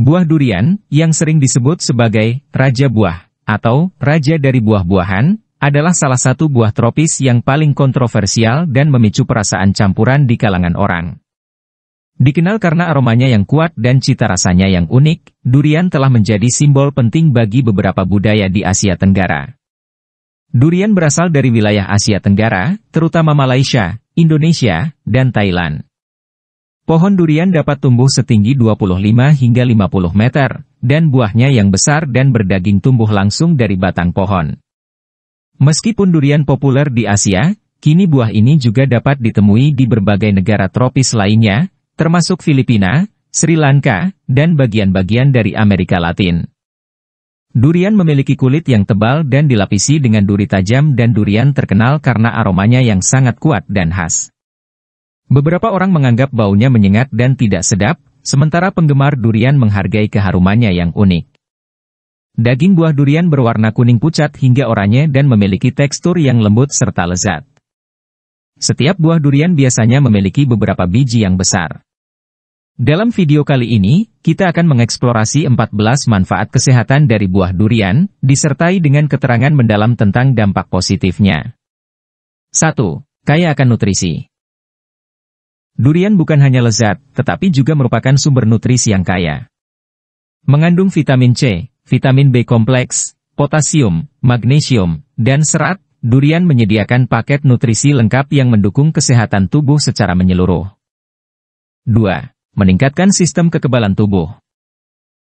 Buah durian, yang sering disebut sebagai Raja Buah, atau Raja dari Buah-Buahan, adalah salah satu buah tropis yang paling kontroversial dan memicu perasaan campuran di kalangan orang. Dikenal karena aromanya yang kuat dan cita rasanya yang unik, durian telah menjadi simbol penting bagi beberapa budaya di Asia Tenggara. Durian berasal dari wilayah Asia Tenggara, terutama Malaysia, Indonesia, dan Thailand. Pohon durian dapat tumbuh setinggi 25 hingga 50 meter, dan buahnya yang besar dan berdaging tumbuh langsung dari batang pohon. Meskipun durian populer di Asia, kini buah ini juga dapat ditemui di berbagai negara tropis lainnya, termasuk Filipina, Sri Lanka, dan bagian-bagian dari Amerika Latin. Durian memiliki kulit yang tebal dan dilapisi dengan duri tajam dan durian terkenal karena aromanya yang sangat kuat dan khas. Beberapa orang menganggap baunya menyengat dan tidak sedap, sementara penggemar durian menghargai keharumannya yang unik. Daging buah durian berwarna kuning pucat hingga oranye dan memiliki tekstur yang lembut serta lezat. Setiap buah durian biasanya memiliki beberapa biji yang besar. Dalam video kali ini, kita akan mengeksplorasi 14 manfaat kesehatan dari buah durian, disertai dengan keterangan mendalam tentang dampak positifnya. 1. Kaya akan nutrisi. Durian bukan hanya lezat, tetapi juga merupakan sumber nutrisi yang kaya. Mengandung vitamin C, vitamin B kompleks, potasium, magnesium, dan serat, durian menyediakan paket nutrisi lengkap yang mendukung kesehatan tubuh secara menyeluruh. 2. Meningkatkan sistem kekebalan tubuh.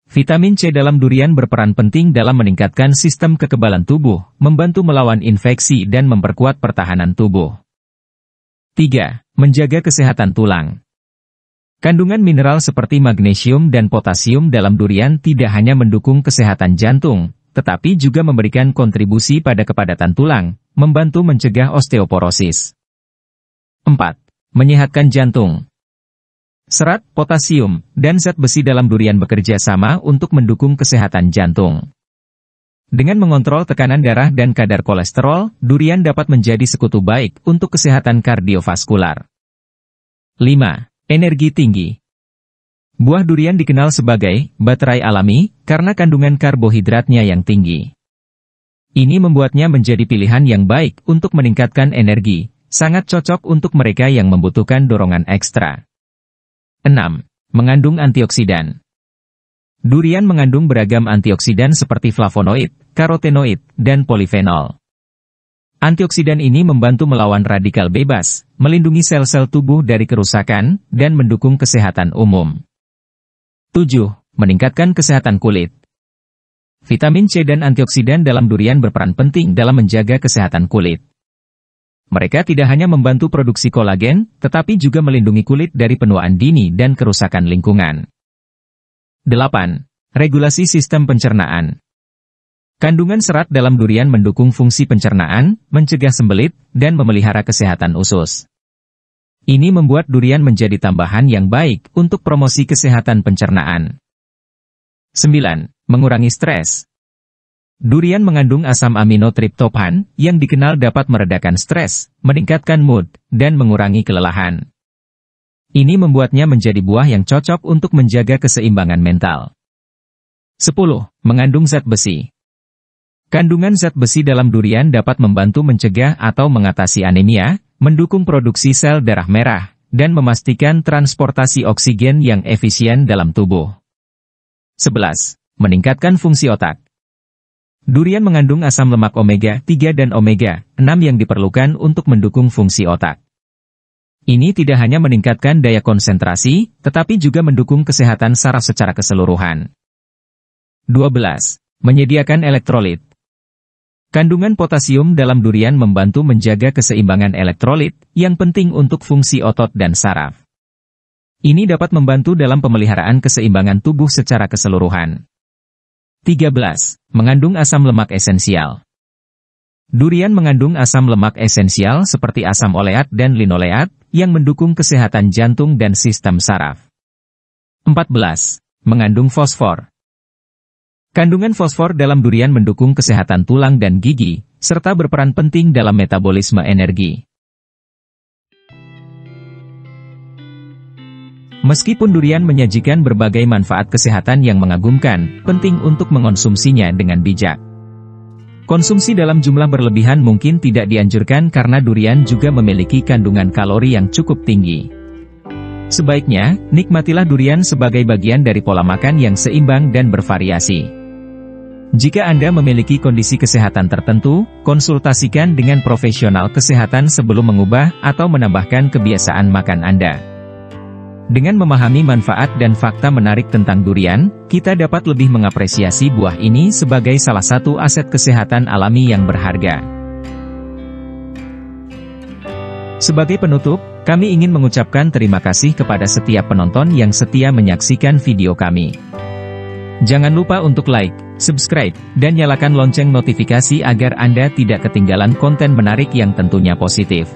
Vitamin C dalam durian berperan penting dalam meningkatkan sistem kekebalan tubuh, membantu melawan infeksi dan memperkuat pertahanan tubuh. 3. Menjaga kesehatan tulang. Kandungan mineral seperti magnesium dan potasium dalam durian tidak hanya mendukung kesehatan jantung, tetapi juga memberikan kontribusi pada kepadatan tulang, membantu mencegah osteoporosis. 4. Menyehatkan jantung. Serat, potasium, dan zat besi dalam durian bekerja sama untuk mendukung kesehatan jantung. Dengan mengontrol tekanan darah dan kadar kolesterol, durian dapat menjadi sekutu baik untuk kesehatan kardiovaskular. 5. Energi tinggi Buah durian dikenal sebagai baterai alami karena kandungan karbohidratnya yang tinggi. Ini membuatnya menjadi pilihan yang baik untuk meningkatkan energi, sangat cocok untuk mereka yang membutuhkan dorongan ekstra. 6. Mengandung antioksidan Durian mengandung beragam antioksidan seperti flavonoid, karotenoid, dan polifenol. Antioksidan ini membantu melawan radikal bebas, melindungi sel-sel tubuh dari kerusakan, dan mendukung kesehatan umum. 7. Meningkatkan kesehatan kulit Vitamin C dan antioksidan dalam durian berperan penting dalam menjaga kesehatan kulit. Mereka tidak hanya membantu produksi kolagen, tetapi juga melindungi kulit dari penuaan dini dan kerusakan lingkungan. 8. Regulasi sistem pencernaan Kandungan serat dalam durian mendukung fungsi pencernaan, mencegah sembelit, dan memelihara kesehatan usus. Ini membuat durian menjadi tambahan yang baik untuk promosi kesehatan pencernaan. 9. Mengurangi stres. Durian mengandung asam amino triptophan, yang dikenal dapat meredakan stres, meningkatkan mood, dan mengurangi kelelahan. Ini membuatnya menjadi buah yang cocok untuk menjaga keseimbangan mental. 10. Mengandung zat besi. Kandungan zat besi dalam durian dapat membantu mencegah atau mengatasi anemia, mendukung produksi sel darah merah, dan memastikan transportasi oksigen yang efisien dalam tubuh. 11. Meningkatkan fungsi otak. Durian mengandung asam lemak omega-3 dan omega-6 yang diperlukan untuk mendukung fungsi otak. Ini tidak hanya meningkatkan daya konsentrasi, tetapi juga mendukung kesehatan saraf secara keseluruhan. 12. Menyediakan elektrolit. Kandungan potasium dalam durian membantu menjaga keseimbangan elektrolit, yang penting untuk fungsi otot dan saraf. Ini dapat membantu dalam pemeliharaan keseimbangan tubuh secara keseluruhan. 13. Mengandung asam lemak esensial. Durian mengandung asam lemak esensial seperti asam oleat dan linoleat, yang mendukung kesehatan jantung dan sistem saraf. 14. Mengandung fosfor. Kandungan fosfor dalam durian mendukung kesehatan tulang dan gigi, serta berperan penting dalam metabolisme energi. Meskipun durian menyajikan berbagai manfaat kesehatan yang mengagumkan, penting untuk mengonsumsinya dengan bijak. Konsumsi dalam jumlah berlebihan mungkin tidak dianjurkan karena durian juga memiliki kandungan kalori yang cukup tinggi. Sebaiknya, nikmatilah durian sebagai bagian dari pola makan yang seimbang dan bervariasi. Jika Anda memiliki kondisi kesehatan tertentu, konsultasikan dengan profesional kesehatan sebelum mengubah atau menambahkan kebiasaan makan Anda. Dengan memahami manfaat dan fakta menarik tentang durian, kita dapat lebih mengapresiasi buah ini sebagai salah satu aset kesehatan alami yang berharga. Sebagai penutup, kami ingin mengucapkan terima kasih kepada setiap penonton yang setia menyaksikan video kami. Jangan lupa untuk like, subscribe, dan nyalakan lonceng notifikasi agar Anda tidak ketinggalan konten menarik yang tentunya positif.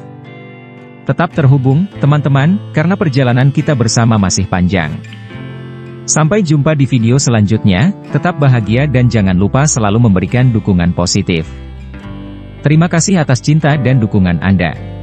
Tetap terhubung, teman-teman, karena perjalanan kita bersama masih panjang. Sampai jumpa di video selanjutnya, tetap bahagia dan jangan lupa selalu memberikan dukungan positif. Terima kasih atas cinta dan dukungan Anda.